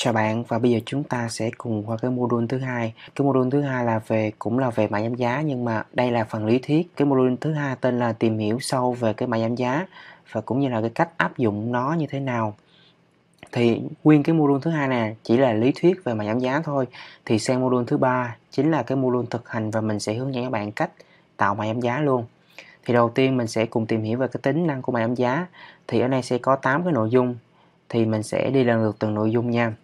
Chào bạn và bây giờ chúng ta sẽ cùng qua cái module thứ hai. Cái module thứ hai là về cũng là về mã giảm giá nhưng mà đây là phần lý thuyết. Cái module thứ hai tên là tìm hiểu sâu về cái mã giảm giá và cũng như là cái cách áp dụng nó như thế nào. Thì nguyên cái module thứ hai nè chỉ là lý thuyết về mã giảm giá thôi. Thì sang module thứ ba chính là cái module thực hành và mình sẽ hướng dẫn các bạn cách tạo mã giảm giá luôn. Thì đầu tiên mình sẽ cùng tìm hiểu về cái tính năng của mã giảm giá. Thì ở đây sẽ có 8 cái nội dung thì mình sẽ đi lần lượt từng nội dung nha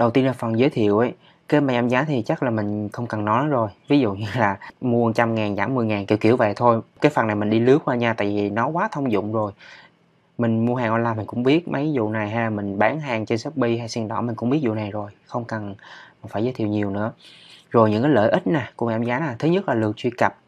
đầu tiên là phần giới thiệu ấy cái mày giảm giá thì chắc là mình không cần nói rồi ví dụ như là mua 100 ngàn giảm 10 ngàn kiểu kiểu vậy thôi cái phần này mình đi lướt qua nha tại vì nó quá thông dụng rồi mình mua hàng online mình cũng biết mấy vụ này ha mình bán hàng trên shopee hay sen đỏ mình cũng biết vụ này rồi không cần phải giới thiệu nhiều nữa rồi những cái lợi ích nè của mẹ giảm giá là thứ nhất là lượt truy cập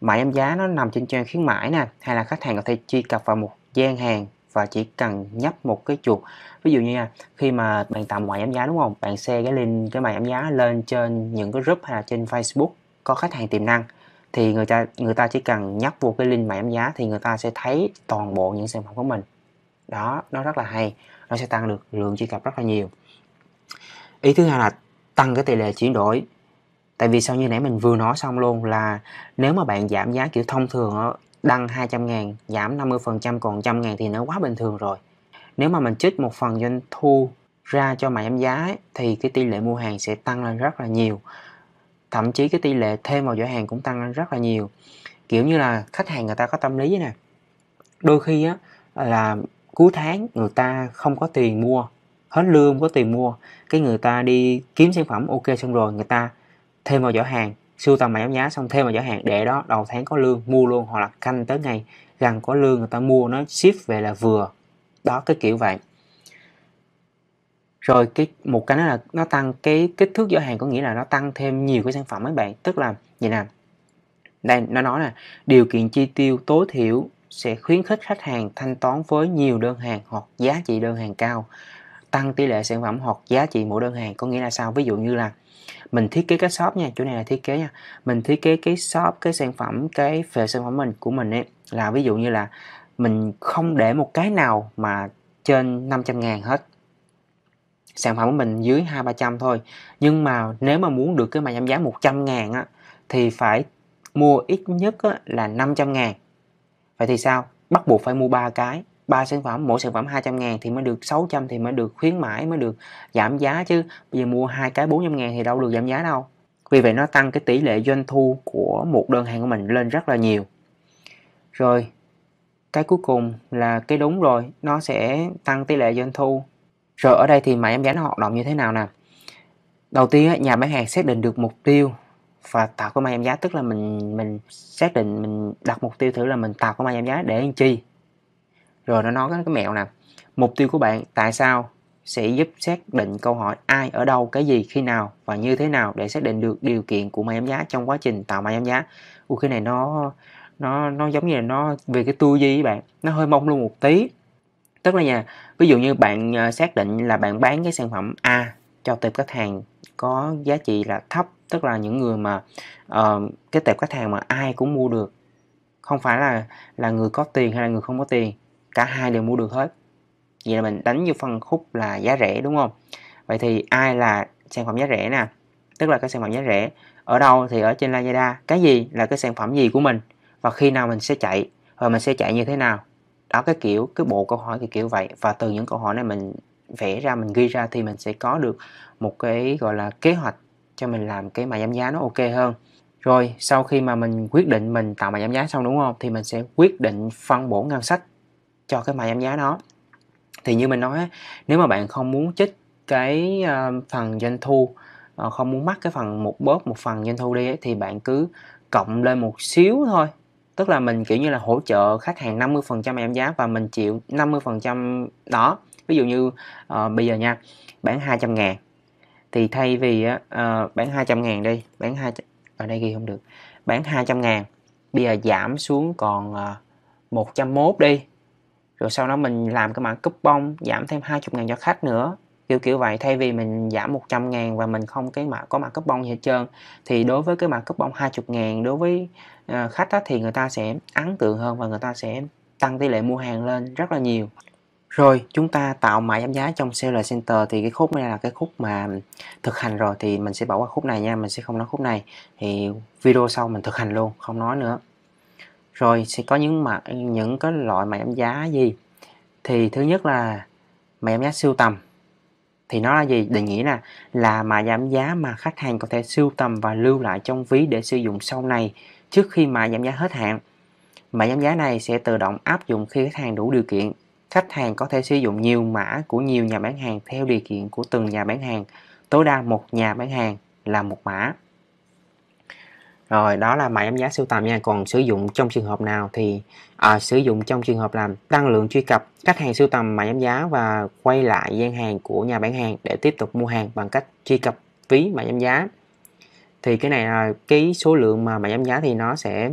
mã giảm giá nó nằm trên trang khuyến mãi nè hay là khách hàng có thể truy cập vào một gian hàng và chỉ cần nhấp một cái chuột ví dụ như nha khi mà bạn tạo màn giảm giá đúng không bạn share cái link cái màn giảm giá lên trên những cái group hay là trên Facebook có khách hàng tiềm năng thì người ta người ta chỉ cần nhấp vô cái link màn giảm giá thì người ta sẽ thấy toàn bộ những sản phẩm của mình đó nó rất là hay nó sẽ tăng được lượng truy cập rất là nhiều ý thứ hai là tăng cái tỷ lệ chuyển đổi tại vì sau như nãy mình vừa nói xong luôn là nếu mà bạn giảm giá kiểu thông thường đăng 200 ngàn giảm 50% còn 100 ngàn thì nó quá bình thường rồi nếu mà mình trích một phần doanh thu ra cho mã giảm giá ấy, thì cái tỷ lệ mua hàng sẽ tăng lên rất là nhiều thậm chí cái tỷ lệ thêm vào giỏ hàng cũng tăng lên rất là nhiều kiểu như là khách hàng người ta có tâm lý nè đôi khi á là cuối tháng người ta không có tiền mua hết lương không có tiền mua cái người ta đi kiếm sản phẩm ok xong rồi người ta thêm vào giỏ hàng sưu tầm mã giảm giá xong thêm vào giỏ hàng để đó đầu tháng có lương mua luôn hoặc là canh tới ngày gần có lương người ta mua nó ship về là vừa đó cái kiểu vậy rồi cái một cái nó là nó tăng cái kích thước giỏ hàng có nghĩa là nó tăng thêm nhiều cái sản phẩm mấy bạn tức là vậy nè đây nó nói là điều kiện chi tiêu tối thiểu sẽ khuyến khích khách hàng thanh toán với nhiều đơn hàng hoặc giá trị đơn hàng cao tăng tỷ lệ sản phẩm hoặc giá trị mỗi đơn hàng có nghĩa là sao ví dụ như là mình thiết kế cái shop nha chỗ này là thiết kế nha mình thiết kế cái shop cái sản phẩm cái về sản phẩm mình của mình ấy là ví dụ như là mình không để một cái nào mà trên 500 ngàn hết sản phẩm của mình dưới hai ba trăm thôi nhưng mà nếu mà muốn được cái mà giảm giá 100 ngàn á thì phải mua ít nhất á, là 500 ngàn vậy thì sao bắt buộc phải mua ba cái ba sản phẩm mỗi sản phẩm 200 ngàn thì mới được 600 thì mới được khuyến mãi mới được giảm giá chứ bây giờ mua hai cái 400 ngàn thì đâu được giảm giá đâu vì vậy nó tăng cái tỷ lệ doanh thu của một đơn hàng của mình lên rất là nhiều rồi cái cuối cùng là cái đúng rồi nó sẽ tăng tỷ lệ doanh thu rồi ở đây thì mạng giảm giá nó hoạt động như thế nào nè đầu tiên nhà bán hàng xác định được mục tiêu và tạo cái mã giảm giá tức là mình mình xác định mình đặt mục tiêu thử là mình tạo cái mã giảm giá để làm chi rồi nó nói cái mẹo nè mục tiêu của bạn tại sao sẽ giúp xác định câu hỏi ai ở đâu cái gì khi nào và như thế nào để xác định được điều kiện của máy giảm giá trong quá trình tạo máy giảm giá Ủa cái này nó nó nó giống như là nó về cái tư duy bạn nó hơi mong luôn một tí tức là nhà ví dụ như bạn ờ, xác định là bạn bán cái sản phẩm A cho tệp khách hàng có giá trị là thấp tức là những người mà uh, cái tệp khách hàng mà ai cũng mua được không phải là là người có tiền hay là người không có tiền cả hai đều mua được hết vậy là mình đánh vô phân khúc là giá rẻ đúng không vậy thì ai là sản phẩm giá rẻ nè tức là cái sản phẩm giá rẻ ở đâu thì ở trên Lazada cái gì là cái sản phẩm gì của mình và khi nào mình sẽ chạy và mình sẽ chạy như thế nào đó cái kiểu cái bộ câu hỏi thì kiểu vậy và từ những câu hỏi này mình vẽ ra mình ghi ra thì mình sẽ có được một cái gọi là kế hoạch cho mình làm cái mà giảm giá nó ok hơn rồi sau khi mà mình quyết định mình tạo mà giảm giá xong đúng không thì mình sẽ quyết định phân bổ ngân sách cho cái mã giảm giá đó thì như mình nói nếu mà bạn không muốn chích cái ờ, phần doanh thu ờ, không muốn mắc cái phần một bóp một phần doanh thu đi ấy, thì bạn cứ cộng lên một xíu thôi tức là mình kiểu như là hỗ trợ khách hàng 50% giảm giá và mình chịu 50% đó ví dụ như uh, bây giờ nha bán 200 ngàn thì thay vì uh, bán 200 ngàn đi bán hai ở đây ghi không được bán 200 ngàn bây giờ giảm xuống còn một uh, 101 đi rồi sau đó mình làm cái mã coupon giảm thêm 20 ngàn cho khách nữa kiểu kiểu vậy thay vì mình giảm 100 ngàn và mình không cái mã có mã coupon gì hết trơn thì đối với cái mã coupon 20 ngàn đối với ờ, khách đó thì người ta sẽ ấn tượng hơn và người ta sẽ tăng tỷ lệ mua hàng lên rất là nhiều rồi chúng ta tạo mã giảm giá trong seller center thì cái khúc này là cái khúc mà thực hành rồi thì mình sẽ bỏ qua khúc này nha mình sẽ không nói khúc này thì video sau mình thực hành luôn không nói nữa rồi sẽ có những mặt những cái loại mà giảm giá gì thì thứ nhất là mà giảm giá siêu tầm thì nó là gì định nghĩa là là mà giảm giá mà khách hàng có thể siêu tầm và lưu lại trong ví để sử dụng sau này trước khi mà giảm giá hết hạn mã giảm giá này sẽ tự động áp dụng khi khách hàng đủ điều kiện khách hàng có thể sử dụng nhiều mã của nhiều nhà bán hàng theo điều kiện của từng nhà bán hàng tối đa một nhà bán hàng là một mã rồi đó là mã giảm giá sưu tầm nha. Còn sử dụng trong trường hợp nào thì à, sử dụng trong trường hợp làm tăng lượng truy cập khách hàng sưu tầm mã giảm giá và quay lại gian hàng của nhà bán hàng để tiếp tục mua hàng bằng cách truy cập ví mã giảm giá. Thì cái này là cái số lượng mà mã giảm giá thì nó sẽ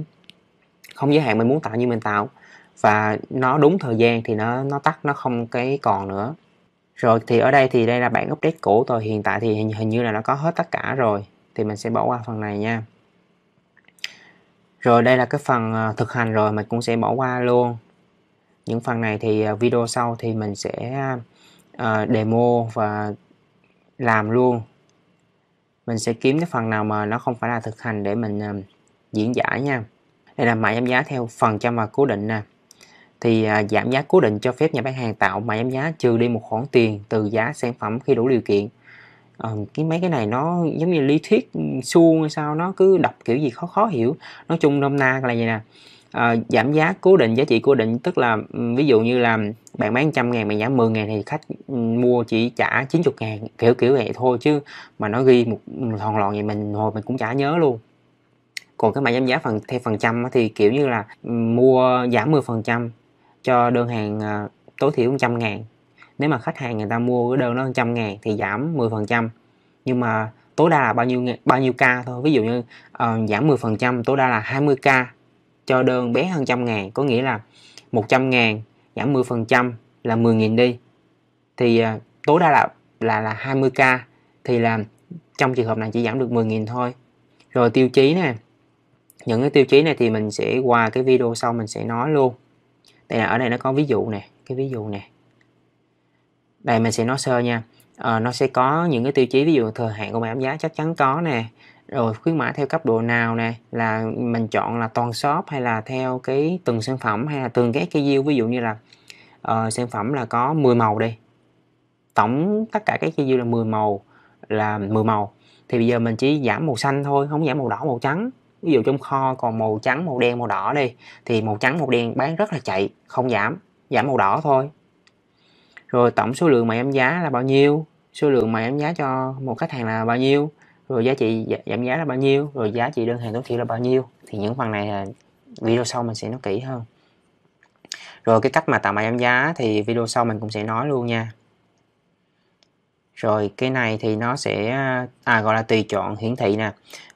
không giới hạn mình muốn tạo như mình tạo và nó đúng thời gian thì nó nó tắt nó không cái còn nữa rồi thì ở đây thì đây là bản update cũ rồi hiện tại thì hình, hình như là nó có hết tất cả rồi thì mình sẽ bỏ qua phần này nha rồi đây là cái phần à, thực hành rồi mình cũng sẽ bỏ qua luôn. Những phần này thì à, video sau thì mình sẽ à, demo và làm luôn. Mình sẽ kiếm cái phần nào mà nó không phải là thực hành để mình diễn giải nha. Đây là mã giảm giá theo phần trăm và cố định nè. Thì giảm giá cố định cho phép nhà bán hàng tạo mã giảm giá trừ đi một khoản tiền từ giá sản phẩm khi đủ điều kiện ờ, cái mấy cái này nó giống như lý thuyết ừ, suông hay sao nó cứ đọc kiểu gì khó khó hiểu nói chung nôm na là vậy nè à, giảm giá cố định giá trị cố định tức là ừ, ví dụ như là bạn bán trăm ngàn bạn giảm 10 ngàn thì khách ừ, mua chỉ trả 90 ngàn kiểu kiểu vậy thôi chứ mà nó ghi một thòn lòn vậy mình hồi mình cũng chả nhớ luôn còn cái mã giảm giá phần theo phần trăm thì kiểu như là mua giảm 10 phần trăm cho đơn hàng ờ, tối thiểu 100 ngàn nếu mà khách hàng người ta mua cái đơn nó 100 ngàn thì giảm 10% nhưng mà tối đa là bao nhiêu bao nhiêu ca thôi ví dụ như uh, giảm 10% tối đa là 20k cho đơn bé hơn trăm ngàn có nghĩa là 100 ngàn giảm 10% là 10 nghìn đi thì uh, tối đa là là là 20k thì là trong trường hợp này chỉ giảm được 10 nghìn thôi rồi tiêu chí nè những cái tiêu chí này thì mình sẽ qua cái video sau mình sẽ nói luôn đây là ở đây nó có ví dụ nè cái ví dụ nè đây mình sẽ nói sơ nha à, nó sẽ có những cái tiêu chí ví dụ thời hạn của mã giá chắc chắn có nè rồi khuyến mãi theo cấp độ nào nè là mình chọn là toàn shop hay là theo cái từng sản phẩm hay là từng cái SKU ví dụ như là uh, sản phẩm là có 10 màu đi tổng tất cả các SKU là 10 màu là 10 màu thì bây giờ mình chỉ giảm màu xanh thôi không giảm màu đỏ màu trắng ví dụ trong kho còn màu trắng màu đen màu đỏ đi thì màu trắng màu đen bán rất là chạy không giảm giảm màu đỏ thôi rồi tổng số lượng mà giảm giá là bao nhiêu số lượng mà giảm giá cho một khách hàng là bao nhiêu rồi giá trị giảm giá là bao nhiêu rồi giá trị đơn hàng tối thiểu là bao nhiêu thì những phần này là video sau mình sẽ nói kỹ hơn rồi cái cách mà tạo mã giảm giá thì video sau mình cũng sẽ nói luôn nha rồi cái này thì nó sẽ à, gọi là tùy chọn hiển thị nè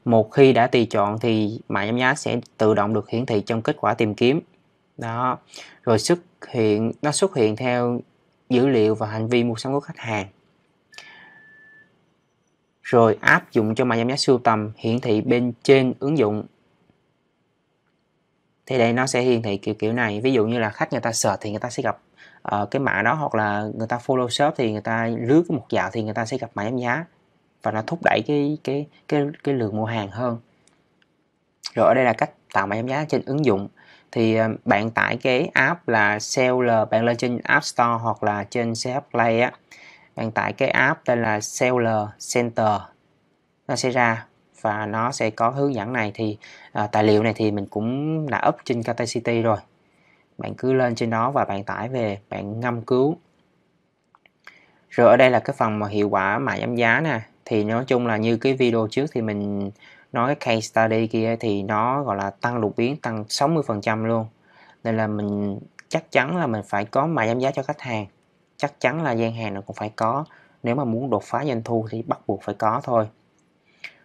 một khi đã tùy chọn thì mã giảm giá sẽ tự động được hiển thị trong kết quả tìm kiếm đó rồi xuất hiện nó xuất hiện theo dữ liệu và hành vi mua sắm của khách hàng rồi áp dụng cho mã giảm giá sưu tầm hiển thị bên trên ứng dụng thì đây nó sẽ hiển thị kiểu kiểu này ví dụ như là khách người ta sợ thì người ta sẽ gặp uh, cái mã đó hoặc là người ta follow shop thì người ta lướt một dạo thì người ta sẽ gặp mã giảm giá và nó thúc đẩy cái cái cái cái lượng mua hàng hơn rồi ở đây là cách tạo mã giảm giá trên ứng dụng thì à, bạn tải cái app là Seller bạn lên trên App Store hoặc là trên CH Play á bạn tải cái app tên là Seller Center nó sẽ ra và nó sẽ có hướng dẫn này thì à, tài liệu này thì mình cũng đã up trên City rồi bạn cứ lên trên đó và bạn tải về bạn ngâm cứu rồi ở đây là cái phần mà hiệu quả mã giảm giá nè thì nói chung là như cái video trước thì mình nói cái case study kia thì nó gọi là tăng đột biến tăng 60% luôn nên là mình chắc chắn là mình phải có mà giảm giá cho khách hàng chắc chắn là gian hàng nó cũng phải có nếu mà muốn đột phá doanh thu thì bắt buộc phải có thôi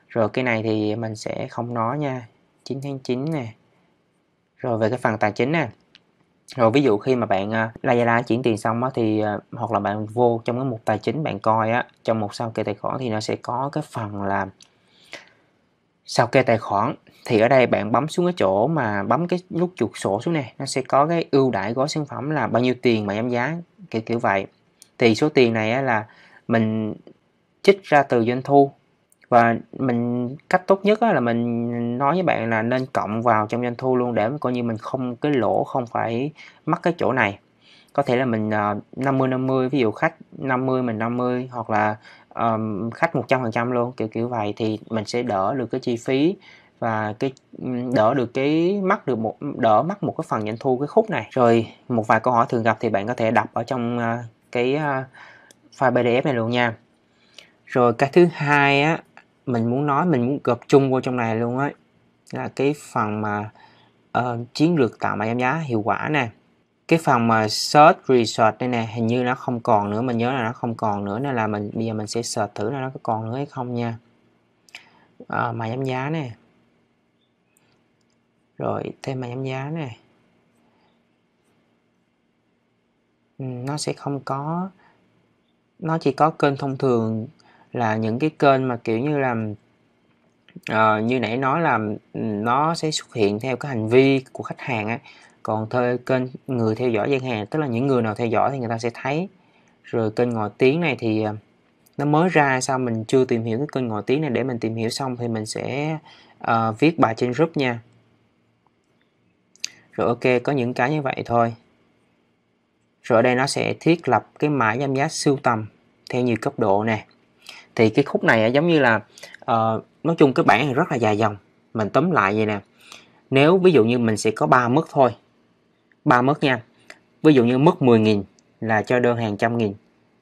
rồi cái này thì mình sẽ không nói nha 9 tháng 9 nè rồi về cái phần tài chính nè rồi ví dụ khi mà bạn à, Lazada chuyển tiền xong á, thì à, hoặc là bạn vô trong cái mục tài chính bạn coi á trong một sao kê tài khoản thì nó sẽ có cái phần là sau kê tài khoản thì ở đây bạn bấm xuống cái chỗ mà bấm cái nút chuột sổ xuống này nó sẽ có cái ưu đãi gói sản phẩm là bao nhiêu tiền mà giảm giá kiểu kiểu vậy thì số tiền này là mình trích ra từ doanh thu và mình cách tốt nhất là mình nói với bạn là nên cộng vào trong doanh thu luôn để coi như mình không cái lỗ không phải mắc cái chỗ này có thể là mình 50 ờ, 50 ví dụ khách 50 mình 50 hoặc là um, khách 100% luôn kiểu kiểu vậy thì mình sẽ đỡ được cái chi phí và cái đỡ được cái mắc được một đỡ mắc một cái phần doanh thu cái khúc này rồi một vài câu hỏi thường gặp thì bạn có thể đọc ở trong uh, cái uh, file PDF này luôn nha rồi cái thứ hai á mình muốn nói mình muốn gộp chung vô trong này luôn á là cái phần mà uh, chiến lược tạo mã giảm giá hiệu quả nè cái phần mà search resort đây nè hình như nó không còn nữa mình nhớ là nó không còn nữa nên là mình bây giờ mình sẽ search thử là nó có còn nữa hay không nha à, mà giảm giá nè rồi thêm mà giảm giá nè ừ, nó sẽ không có nó chỉ có kênh thông thường là những cái kênh mà kiểu như là uh, như nãy nói là ừ, nó sẽ xuất hiện theo cái hành vi của khách hàng á còn thuê kênh người theo dõi gian hàng tức là những người nào theo dõi thì người ta sẽ thấy rồi kênh ngồi tiếng này thì à, nó mới ra sao mình chưa tìm hiểu cái kênh ngồi tiếng này để mình tìm hiểu xong thì mình sẽ uh, viết bài trên group nha rồi ok có những cái như vậy thôi rồi ở đây nó sẽ thiết lập cái mã giám giá siêu tầm theo nhiều cấp độ nè thì cái khúc này giống như là uh, nói chung cái bản này rất là dài dòng mình tóm lại vậy nè nếu ví dụ như mình sẽ có ba mức thôi ba mức nha ví dụ như mức 10.000 là cho đơn hàng trăm nghìn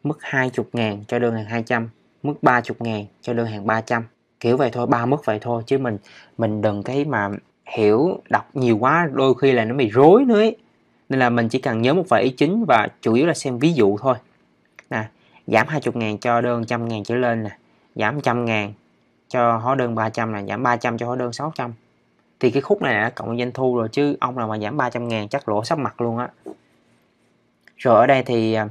mức 20.000 cho đơn hàng 200 mức 30.000 cho đơn hàng 300 kiểu vậy thôi ba mức vậy thôi chứ mình mình đừng cái mà hiểu đọc nhiều quá đôi khi là nó bị rối nữa ấy. nên là mình chỉ cần nhớ một vài ý chính và chủ yếu là xem ví dụ thôi nè giảm 20 ngàn cho đơn trăm ngàn trở lên nè giảm trăm ngàn cho hóa đơn 300 là giảm 300 cho hóa đơn 600 thì cái khúc này đã cộng doanh thu rồi chứ ông nào mà giảm 300 ngàn chắc lỗ sắp mặt luôn á rồi ở đây thì à,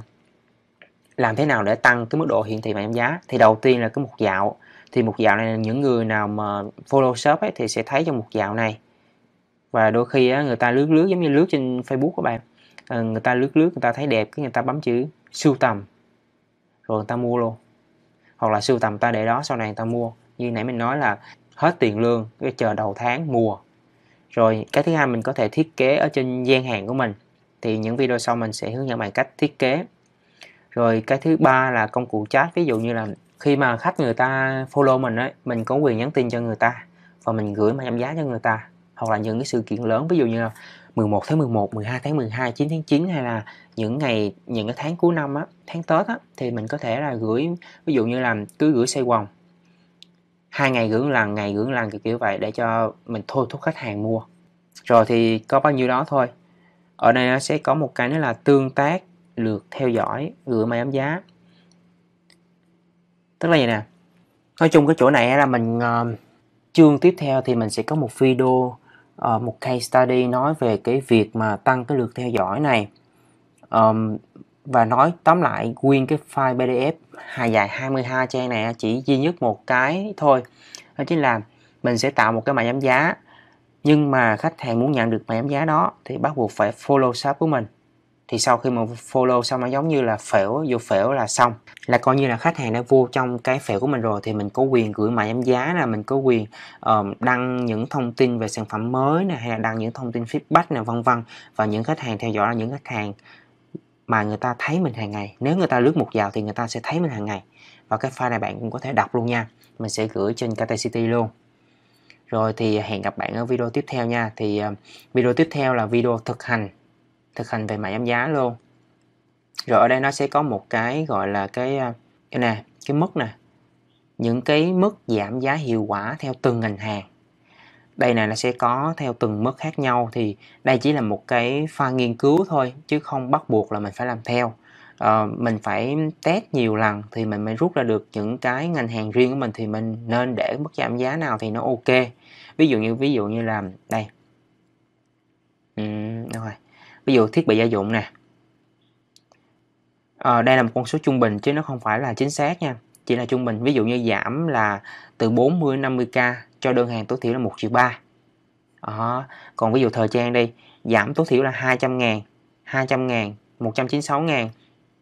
làm thế nào để tăng cái mức độ hiển thị và giảm giá thì đầu tiên là cái mục dạo thì mục dạo này là những người nào mà follow shop ấy, thì sẽ thấy trong mục dạo này và đôi khi á, người ta lướt lướt giống như lướt trên Facebook các bạn à, người ta lướt lướt người ta thấy đẹp cái người ta bấm chữ sưu tầm rồi người ta mua luôn hoặc là sưu tầm ta để đó sau này người ta mua như nãy mình nói là hết tiền lương cái chờ đầu tháng mua rồi cái thứ hai mình có thể thiết kế ở trên gian hàng của mình thì những video sau mình sẽ hướng dẫn bạn cách thiết kế rồi cái thứ ba là công cụ chat ví dụ như là khi mà khách người ta follow mình ấy mình có quyền nhắn tin cho người ta và mình gửi mã giảm giá cho người ta hoặc là những cái sự kiện lớn ví dụ như là 11 tháng 11, 12 tháng 12, 9 tháng 9 hay là những ngày những cái tháng cuối năm á, tháng Tết á thì mình có thể là gửi ví dụ như là cứ gửi xây quòng hai ngày gửi lần ngày gửi lần kiểu kiểu vậy để cho mình thôi thúc khách hàng mua rồi thì có bao nhiêu đó thôi ở đây nó sẽ có một cái nữa là tương tác lượt theo dõi gửi mã ám giá tức là vậy nè nói chung cái chỗ này là mình uh, chương tiếp theo thì mình sẽ có một video uh, một case study nói về cái việc mà tăng cái lượt theo dõi này um, và nói tóm lại nguyên cái file PDF hài dài 22 trang này chỉ duy nhất một cái thôi đó chính là mình sẽ tạo một cái mã giảm giá nhưng mà khách hàng muốn nhận được mã giảm giá đó thì bắt buộc phải follow shop của mình thì sau khi mà follow xong nó giống như là phễu vô phễu là xong là coi như là khách hàng đã vô trong cái phễu của mình rồi thì mình có quyền gửi mã giảm giá là mình có quyền uh, đăng những thông tin về sản phẩm mới này hay là đăng những thông tin feedback này vân vân và những khách hàng theo dõi là những khách hàng mà người ta thấy mình hàng ngày nếu người ta lướt một dạo thì người ta sẽ thấy mình hàng ngày và cái file này bạn cũng có thể đọc luôn nha mình sẽ gửi trên KT City luôn rồi thì hẹn gặp bạn ở video tiếp theo nha thì ờ, video tiếp theo là video thực hành thực hành về mã giảm giá luôn rồi ở đây nó sẽ có một cái gọi là cái ờ, cái nè cái mức nè những cái mức giảm giá hiệu quả theo từng ngành hàng đây này nó sẽ có theo từng mức khác nhau thì đây chỉ là một cái pha nghiên cứu thôi chứ không bắt buộc là mình phải làm theo à, mình phải test nhiều lần thì mình mới rút ra được những cái ngành hàng riêng của mình thì mình nên để mức giảm giá nào thì nó ok ví dụ như ví dụ như là đây uhm, rồi. ví dụ thiết bị gia dụng nè à, đây là một con số trung bình chứ nó không phải là chính xác nha chỉ là trung bình ví dụ như giảm là từ 40 50k cho đơn hàng tối thiểu là 1 triệu 3 đó. còn ví dụ thời trang đi giảm tối thiểu là 200 ngàn 200 ngàn 196 ngàn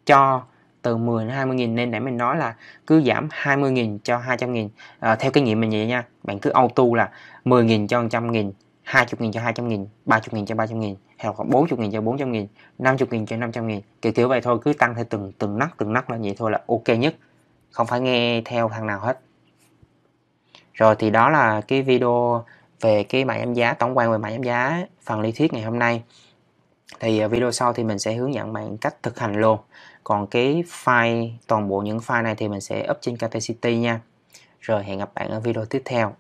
cho từ 10 đến 20 nghìn nên để mình nói là cứ giảm 20 nghìn cho 200 nghìn à, theo kinh nghiệm mình vậy nha bạn cứ auto là 10 nghìn cho 100 nghìn 20 nghìn cho 200 nghìn 30 nghìn cho 300 nghìn hoặc là 40 nghìn cho 400 nghìn 50 nghìn cho 500 nghìn kiểu kiểu vậy thôi cứ tăng theo từng từng nấc từng nấc là vậy thôi là ok nhất không phải nghe theo thằng nào hết rồi thì đó là cái video về cái mảng đánh giá, tổng quan về mảng đánh giá phần lý thuyết ngày hôm nay. Thì à, video sau thì mình sẽ hướng dẫn bạn cách thực hành luôn. Còn cái file, toàn bộ những file này thì mình sẽ up trên KT nha. Rồi hẹn gặp bạn ở video tiếp theo.